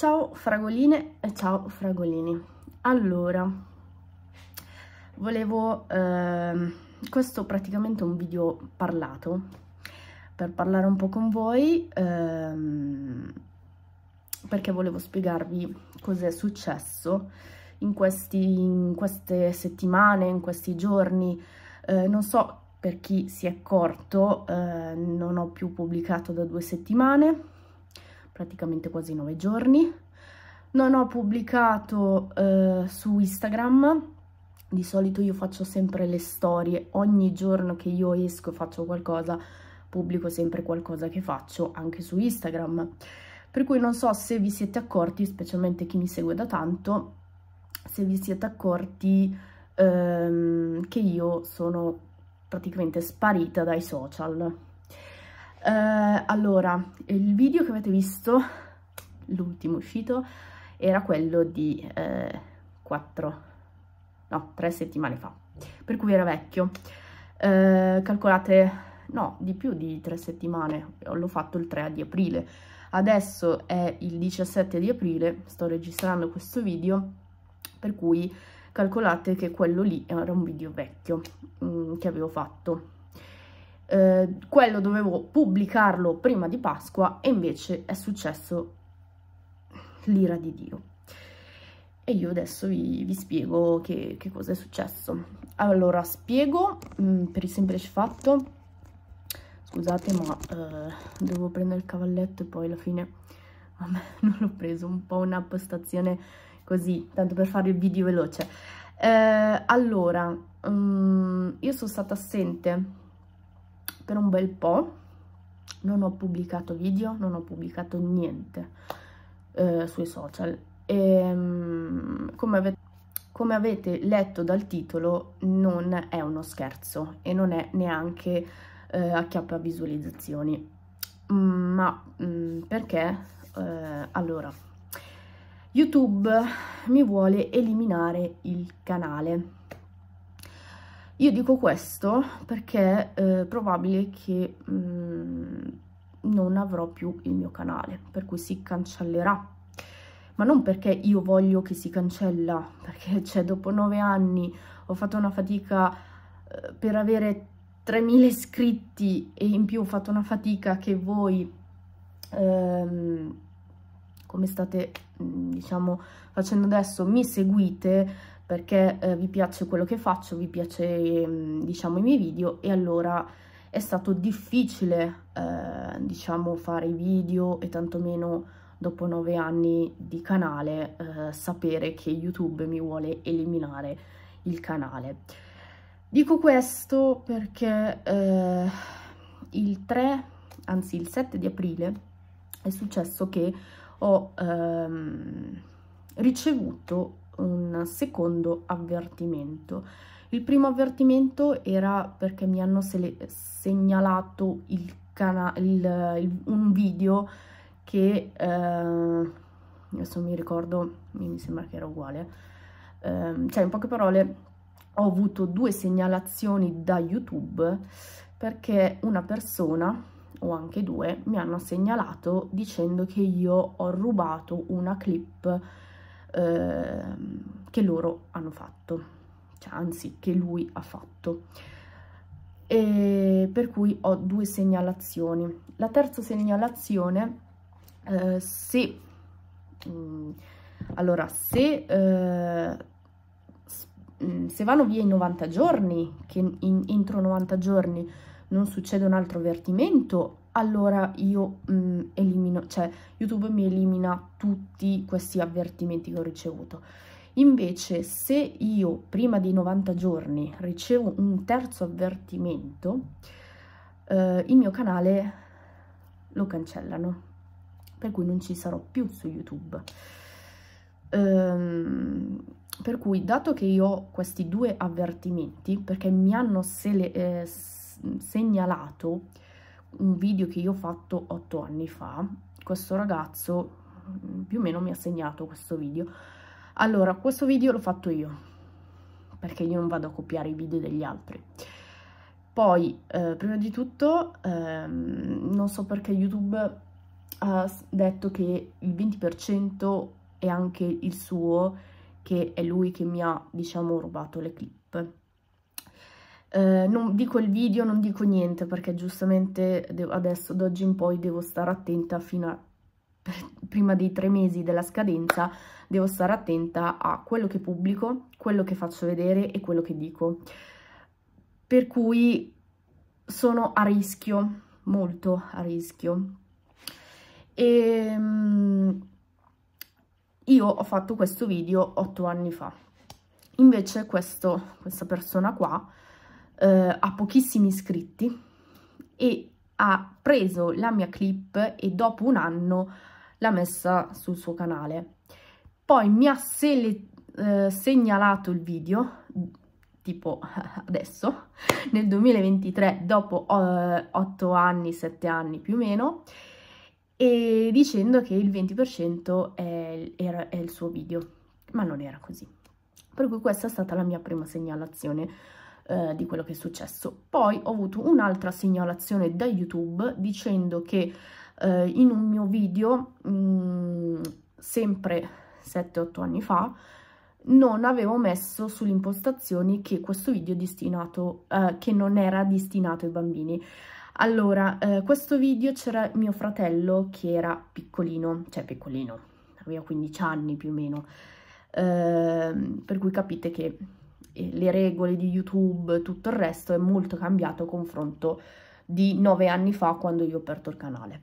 Ciao fragoline e ciao fragolini. Allora, volevo... Ehm, questo praticamente un video parlato, per parlare un po' con voi, ehm, perché volevo spiegarvi cosa è successo in, questi, in queste settimane, in questi giorni. Eh, non so per chi si è accorto, eh, non ho più pubblicato da due settimane, praticamente quasi nove giorni. Non ho pubblicato eh, su Instagram, di solito io faccio sempre le storie, ogni giorno che io esco faccio qualcosa, pubblico sempre qualcosa che faccio anche su Instagram. Per cui non so se vi siete accorti, specialmente chi mi segue da tanto, se vi siete accorti ehm, che io sono praticamente sparita dai social eh, allora, il video che avete visto, l'ultimo uscito, era quello di eh, 4, no, 3 settimane fa, per cui era vecchio. Eh, calcolate, no, di più di 3 settimane, l'ho fatto il 3 di aprile. Adesso è il 17 di aprile, sto registrando questo video, per cui calcolate che quello lì era un video vecchio mh, mm, che avevo fatto eh, quello dovevo pubblicarlo prima di Pasqua e invece è successo l'ira di Dio. E io adesso vi, vi spiego che, che, cosa è successo. Allora, spiego mh, mm, per il semplice fatto, scusate ma eh, devo prendere il cavalletto e poi alla fine vabbè, non l'ho preso, un po' una postazione così, tanto per fare il video veloce. Eh, allora, um, io sono stata assente per un bel po' non ho pubblicato video, non ho pubblicato niente eh, sui social. E, ehm, come, avete, come avete letto dal titolo, non è uno scherzo e non è neanche eh, acchiappa visualizzazioni. Mm, ma mh, mm, perché? Eh, allora, YouTube mi vuole eliminare il canale io dico questo perché è eh, probabile che mh, mm, non avrò più il mio canale, per cui si cancellerà. Ma non perché io voglio che si cancella, perché cioè, dopo nove anni ho fatto una fatica eh, per avere 3.000 iscritti e in più ho fatto una fatica che voi, ehm, come state mm, diciamo facendo adesso, mi seguite perché eh, vi piace quello che faccio, vi piace mm, diciamo i miei video e allora è stato difficile eh, diciamo fare i video e tantomeno dopo nove anni di canale eh, sapere che YouTube mi vuole eliminare il canale. Dico questo perché eh, il 3, anzi il 7 di aprile è successo che ho ehm, ricevuto un secondo avvertimento. Il primo avvertimento era perché mi hanno segnalato il il, il, un video che eh, adesso mi ricordo, mi sembra che era uguale, eh, cioè in poche parole ho avuto due segnalazioni da YouTube perché una persona o anche due mi hanno segnalato dicendo che io ho rubato una clip Ehm, che loro hanno fatto, cioè, anzi che lui ha fatto. E per cui ho due segnalazioni. La terza segnalazione, eh, se, mh, mm, allora, se, eh, mm, se, vanno via i 90 giorni, che in, entro 90 giorni non succede un altro avvertimento, allora io mm, elimino, cioè YouTube mi elimina tutti questi avvertimenti che ho ricevuto. Invece se io prima dei 90 giorni ricevo un terzo avvertimento, eh, il mio canale lo cancellano, per cui non ci sarò più su YouTube. Ehm, per cui dato che io ho questi due avvertimenti, perché mi hanno se eh, segnalato un video che io ho fatto otto anni fa, questo ragazzo mm, più o meno mi ha segnato questo video. Allora, questo video l'ho fatto io, perché io non vado a copiare i video degli altri. Poi, eh, prima di tutto, ehm, non so perché YouTube ha detto che il 20% è anche il suo, che è lui che mi ha, diciamo, rubato le clip eh, non dico il video, non dico niente perché giustamente adesso d'oggi in poi devo stare attenta fino a prima dei tre mesi della scadenza devo stare attenta a quello che pubblico, quello che faccio vedere e quello che dico. Per cui sono a rischio, molto a rischio. E, ehm, io ho fatto questo video otto anni fa. Invece questo, questa persona qua eh, ha pochissimi iscritti e ha preso la mia clip e dopo un anno l'ha messa sul suo canale. Poi mi ha eh, segnalato il video, tipo adesso, nel 2023, dopo eh, 8 anni, 7 anni più o meno, e dicendo che il 20% è, era, è il suo video, ma non era così. Per cui questa è stata la mia prima segnalazione eh, di quello che è successo. Poi ho avuto un'altra segnalazione da YouTube dicendo che eh, in un mio video, mh, mm, sempre 7-8 anni fa, non avevo messo sulle impostazioni che questo video è destinato, eh, che non era destinato ai bambini. Allora, eh, questo video c'era mio fratello che era piccolino, cioè piccolino, aveva 15 anni più o meno, eh, per cui capite che le regole di YouTube, tutto il resto è molto cambiato a confronto di nove anni fa quando io ho aperto il canale.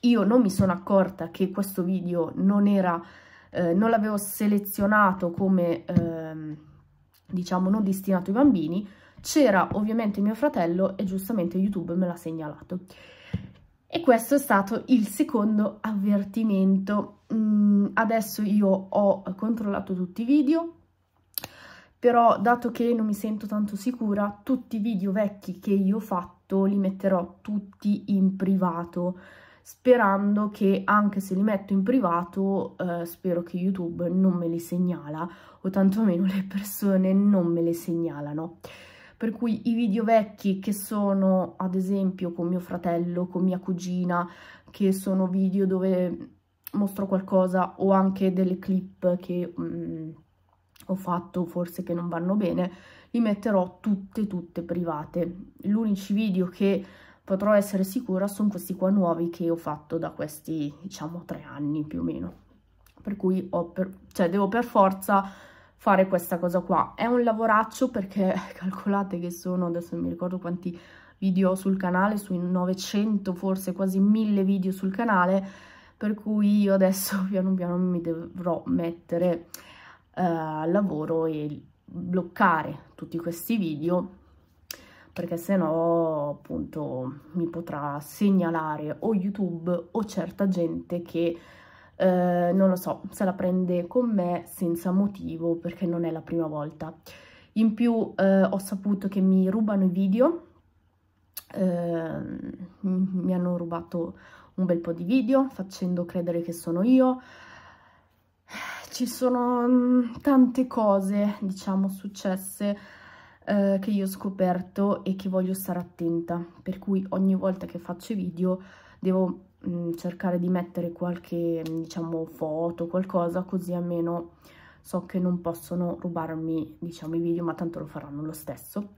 Io non mi sono accorta che questo video non era, eh, non l'avevo selezionato come, eh, diciamo, non destinato ai bambini, c'era ovviamente mio fratello e giustamente YouTube me l'ha segnalato. E questo è stato il secondo avvertimento. Mm, adesso io ho controllato tutti i video, però dato che non mi sento tanto sicura, tutti i video vecchi che io ho fatto li metterò tutti in privato, sperando che anche se li metto in privato, eh, spero che YouTube non me li segnala, o tantomeno le persone non me le segnalano. Per cui i video vecchi che sono, ad esempio, con mio fratello, con mia cugina, che sono video dove mostro qualcosa o anche delle clip che... Mm, ho fatto forse che non vanno bene, li metterò tutte tutte private. L'unici video che potrò essere sicura sono questi qua nuovi che ho fatto da questi diciamo tre anni più o meno. Per cui ho per, cioè, devo per forza fare questa cosa qua. È un lavoraccio perché calcolate che sono, adesso non mi ricordo quanti video sul canale, sui 900 forse quasi 1000 video sul canale, per cui io adesso piano piano mi dovrò mettere eh, al lavoro e bloccare tutti questi video perché se no appunto mi potrà segnalare o YouTube o certa gente che eh, non lo so, se la prende con me senza motivo perché non è la prima volta. In più eh, ho saputo che mi rubano i video, eh, mi hanno rubato un bel po' di video facendo credere che sono io ci sono mm, tante cose, diciamo, successe eh, che io ho scoperto e che voglio stare attenta, per cui ogni volta che faccio video devo mh, mm, cercare di mettere qualche, mm, diciamo, foto, qualcosa, così almeno so che non possono rubarmi, diciamo, i video, ma tanto lo faranno lo stesso.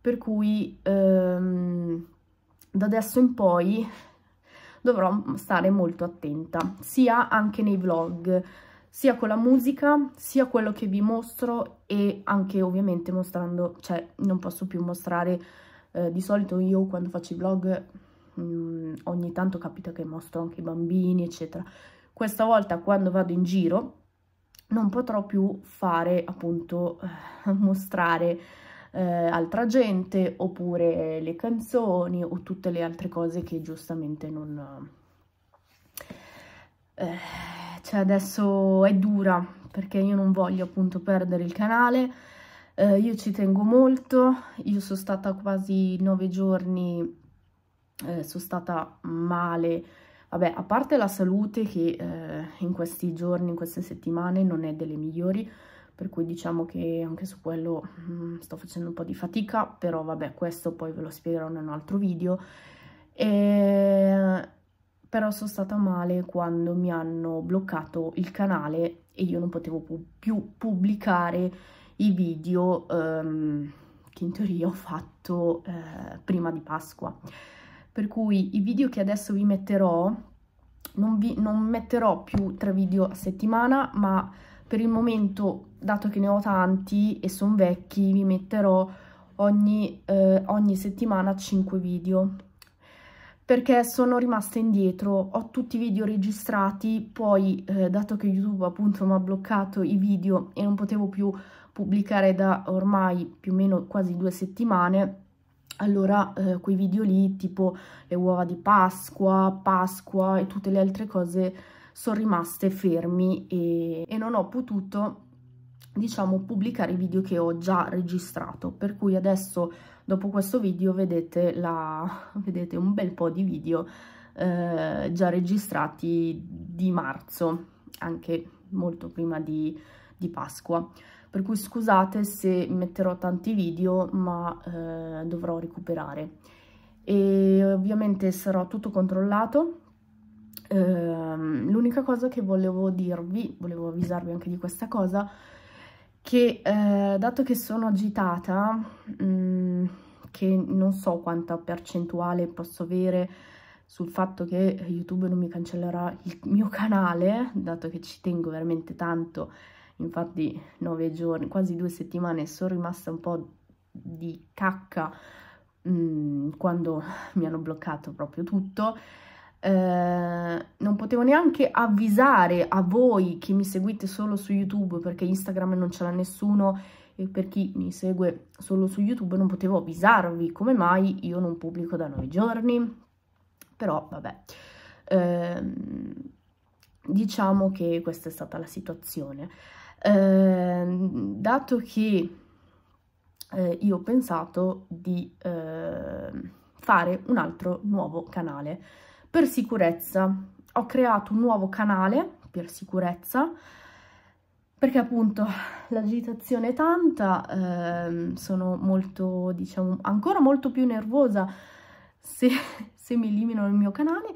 Per cui ehm, da adesso in poi dovrò stare molto attenta, sia anche nei vlog, sia con la musica, sia quello che vi mostro e anche ovviamente mostrando, cioè non posso più mostrare, eh, di solito io quando faccio i vlog mh, mm, ogni tanto capita che mostro anche i bambini eccetera, questa volta quando vado in giro non potrò più fare appunto eh, mostrare eh, altra gente oppure le canzoni o tutte le altre cose che giustamente non... Eh, cioè adesso è dura perché io non voglio appunto perdere il canale, eh, io ci tengo molto, io sono stata quasi nove giorni, eh, sono stata male, vabbè a parte la salute che eh, in questi giorni, in queste settimane non è delle migliori, per cui diciamo che anche su quello mh, mm, sto facendo un po' di fatica, però vabbè questo poi ve lo spiegherò in un altro video. E però sono stata male quando mi hanno bloccato il canale e io non potevo pu più pubblicare i video ehm, che in teoria ho fatto eh, prima di Pasqua. Per cui i video che adesso vi metterò, non, vi, non metterò più tre video a settimana, ma per il momento, dato che ne ho tanti e sono vecchi, vi metterò ogni, eh, ogni settimana 5 video perché sono rimasta indietro, ho tutti i video registrati, poi eh, dato che YouTube appunto mi ha bloccato i video e non potevo più pubblicare da ormai più o meno quasi due settimane, allora eh, quei video lì tipo le uova di Pasqua, Pasqua e tutte le altre cose sono rimaste fermi e, e non ho potuto diciamo pubblicare i video che ho già registrato per cui adesso dopo questo video vedete, la, vedete un bel po' di video eh, già registrati di marzo anche molto prima di, di, Pasqua per cui scusate se metterò tanti video ma eh, dovrò recuperare e ovviamente sarà tutto controllato eh, l'unica cosa che volevo dirvi volevo avvisarvi anche di questa cosa che eh, dato che sono agitata, mh, mm, che non so quanta percentuale posso avere sul fatto che YouTube non mi cancellerà il mio canale, dato che ci tengo veramente tanto, infatti nove giorni, quasi due settimane, sono rimasta un po' di cacca mh, mm, quando mi hanno bloccato proprio tutto, eh, non potevo neanche avvisare a voi che mi seguite solo su YouTube perché Instagram non ce l'ha nessuno e per chi mi segue solo su YouTube non potevo avvisarvi come mai io non pubblico da nove giorni, però vabbè. Ehm, diciamo che questa è stata la situazione. Ehm, dato che eh, io ho pensato di eh, fare un altro nuovo canale, per sicurezza ho creato un nuovo canale per sicurezza perché appunto l'agitazione è tanta, ehm, sono molto, diciamo, ancora molto più nervosa se, se, mi elimino il mio canale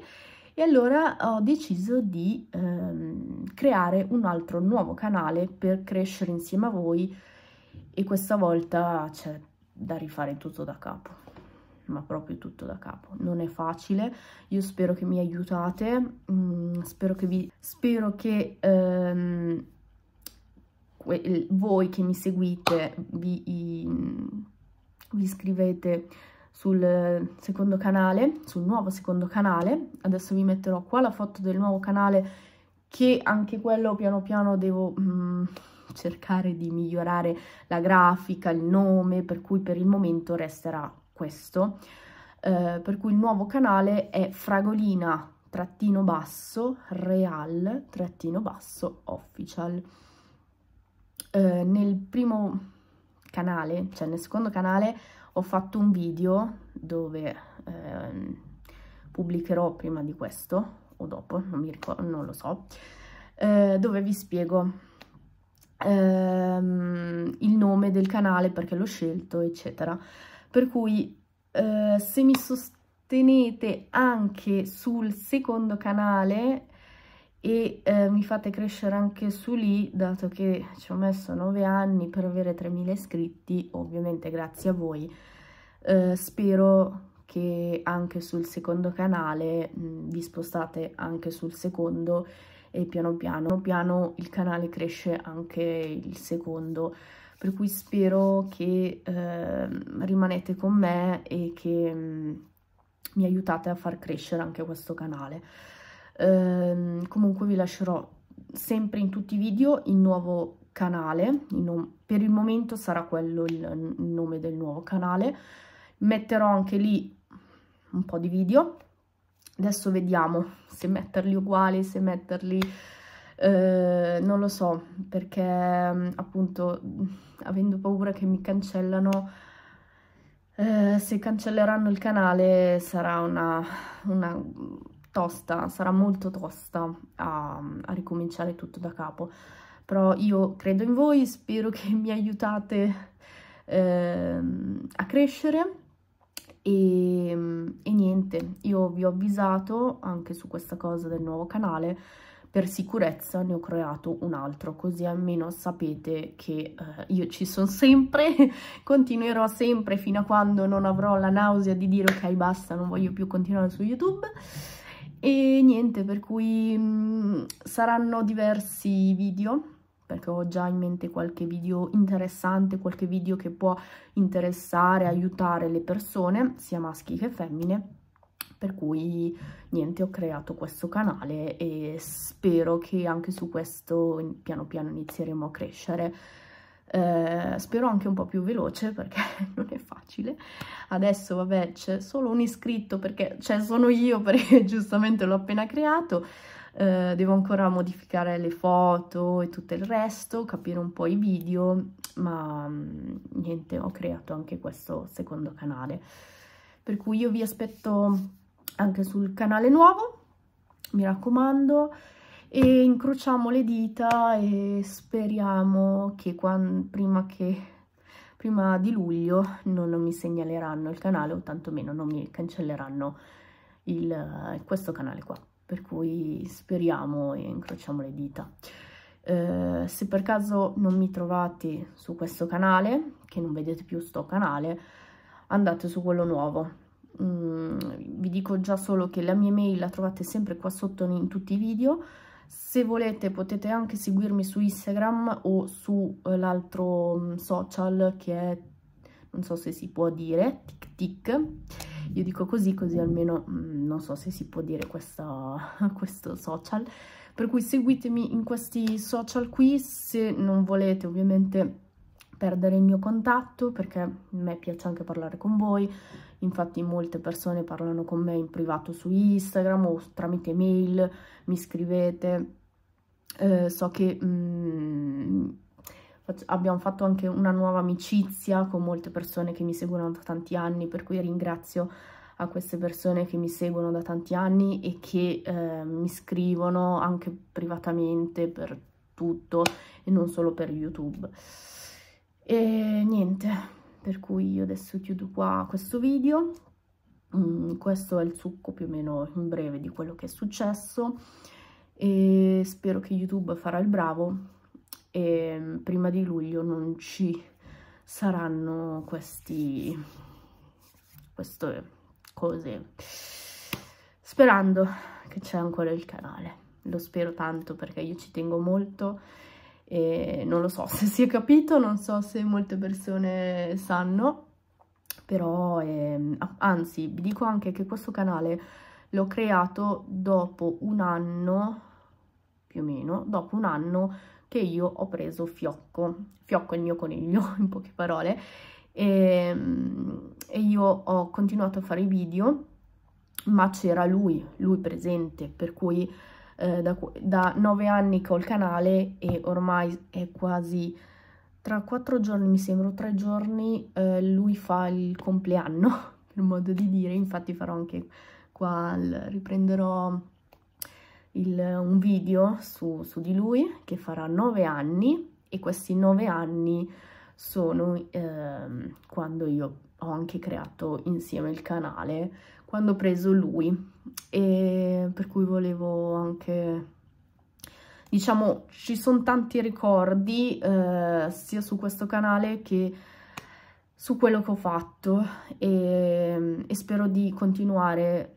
e allora ho deciso di ehm, creare un altro nuovo canale per crescere insieme a voi e questa volta c'è da rifare tutto da capo ma proprio tutto da capo. Non è facile, io spero che mi aiutate, mm, spero che vi... spero che... Um, voi che mi seguite vi, mm, vi iscrivete sul secondo canale, sul nuovo secondo canale. Adesso vi metterò qua la foto del nuovo canale che anche quello piano piano devo mm, cercare di migliorare la grafica, il nome, per cui per il momento resterà questo, eh, per cui il nuovo canale è Fragolina trattino basso Real trattino basso Official. Eh, nel primo canale, cioè nel secondo canale, ho fatto un video dove ehm, pubblicherò prima di questo o dopo, non, mi ricordo, non lo so, eh, dove vi spiego ehm, il nome del canale, perché l'ho scelto, eccetera per cui eh, se mi sostenete anche sul secondo canale e eh, mi fate crescere anche su lì, dato che ci ho messo 9 anni per avere 3.000 iscritti, ovviamente grazie a voi, eh, spero che anche sul secondo canale mh, vi spostate anche sul secondo e piano piano, piano il canale cresce anche il secondo per cui spero che eh, rimanete con me e che mh, mm, mi aiutate a far crescere anche questo canale. Ehm, comunque vi lascerò sempre in tutti i video il nuovo canale, il per il momento sarà quello il, il nome del nuovo canale, metterò anche lì un po' di video, adesso vediamo se metterli uguali, se metterli eh, non lo so perché mm, appunto mm, avendo paura che mi cancellano eh, se cancelleranno il canale sarà una, una tosta, sarà molto tosta a, a ricominciare tutto da capo però io credo in voi, spero che mi aiutate eh, a crescere e, mm, e niente, io vi ho avvisato anche su questa cosa del nuovo canale per sicurezza ne ho creato un altro, così almeno sapete che eh, io ci sono sempre, continuerò sempre fino a quando non avrò la nausea di dire ok basta, non voglio più continuare su YouTube. E niente, per cui mh, mm, saranno diversi video perché ho già in mente qualche video interessante, qualche video che può interessare, aiutare le persone, sia maschi che femmine, per cui niente ho creato questo canale e spero che anche su questo piano piano inizieremo a crescere eh, spero anche un po' più veloce perché non è facile adesso vabbè c'è solo un iscritto perché cioè sono io perché giustamente l'ho appena creato eh, devo ancora modificare le foto e tutto il resto capire un po' i video ma mm, niente ho creato anche questo secondo canale per cui io vi aspetto anche sul canale nuovo, mi raccomando, e incrociamo le dita e speriamo che quando, prima, che, prima di luglio non mi segnaleranno il canale o tantomeno non mi cancelleranno il, questo canale qua. Per cui speriamo e incrociamo le dita. Eh, se per caso non mi trovate su questo canale, che non vedete più sto canale, andate su quello nuovo Mhmm, vi dico già solo che la mia mail la trovate sempre qua sotto in tutti i video se volete potete anche seguirmi su Instagram o sull'altro eh, mhmm, social che è, non so se si può dire, tic tic. Io dico così, così almeno mhmm, non so se si può dire questa, questo social. Per cui seguitemi in questi social qui, se non volete ovviamente perdere il mio contatto, perché a me piace anche parlare con voi, infatti molte persone parlano con me in privato su Instagram o tramite mail, mi scrivete, eh, so che mm, abbiamo fatto anche una nuova amicizia con molte persone che mi seguono da tanti anni, per cui ringrazio a queste persone che mi seguono da tanti anni e che eh, mi scrivono anche privatamente per tutto e non solo per YouTube. E niente, per cui io adesso chiudo qua questo video mm, questo è il succo più o meno in breve di quello che è successo e spero che youtube farà il bravo e mm, prima di luglio non ci saranno questi queste cose sperando che c'è ancora il canale lo spero tanto perché io ci tengo molto e non lo so se si è capito, non so se molte persone sanno, però ehm, anzi vi dico anche che questo canale l'ho creato dopo un anno, più o meno, dopo un anno che io ho preso Fiocco, Fiocco è il mio coniglio in poche parole, e, ehm, e io ho continuato a fare i video ma c'era lui, lui presente, per cui eh, da, da 9 anni che ho il canale e ormai è quasi tra 4 giorni, mi sembra, 3 giorni, eh, lui fa il compleanno, per modo di dire, infatti farò anche qua, il, riprenderò il, un video su, su, di lui che farà 9 anni e questi 9 anni sono eh, quando io ho anche creato insieme il canale quando ho preso lui, e per cui volevo anche... Diciamo, ci sono tanti ricordi eh, sia su questo canale che su quello che ho fatto e, e spero di continuare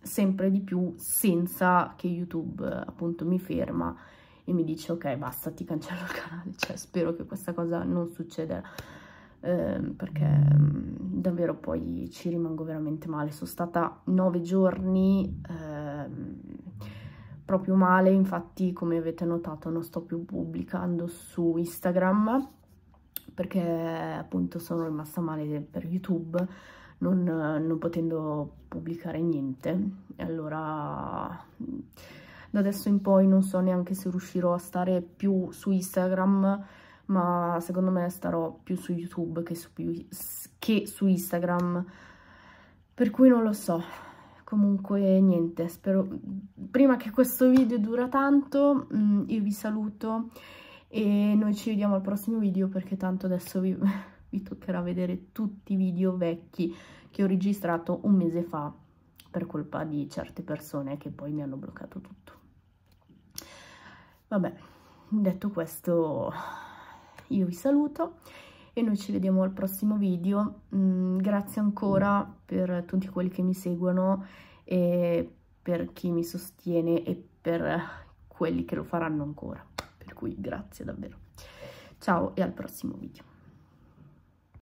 sempre di più senza che YouTube appunto mi ferma e mi dice ok basta ti cancello il canale, cioè spero che questa cosa non succeda Ehm, perché mm, davvero poi ci rimango veramente male. Sono stata nove giorni eh, proprio male, infatti come avete notato non sto più pubblicando su Instagram perché appunto sono rimasta male per YouTube non, non potendo pubblicare niente allora mm, da adesso in poi non so neanche se riuscirò a stare più su Instagram ma secondo me starò più su YouTube che su, che su Instagram, per cui non lo so. Comunque niente, spero, prima che questo video dura tanto, mm, io vi saluto e noi ci vediamo al prossimo video perché tanto adesso vi, vi toccherà vedere tutti i video vecchi che ho registrato un mese fa per colpa di certe persone che poi mi hanno bloccato tutto. Vabbè, detto questo io vi saluto e noi ci vediamo al prossimo video. Mm, grazie ancora per tutti quelli che mi seguono e per chi mi sostiene e per quelli che lo faranno ancora. Per cui grazie davvero. Ciao e al prossimo video.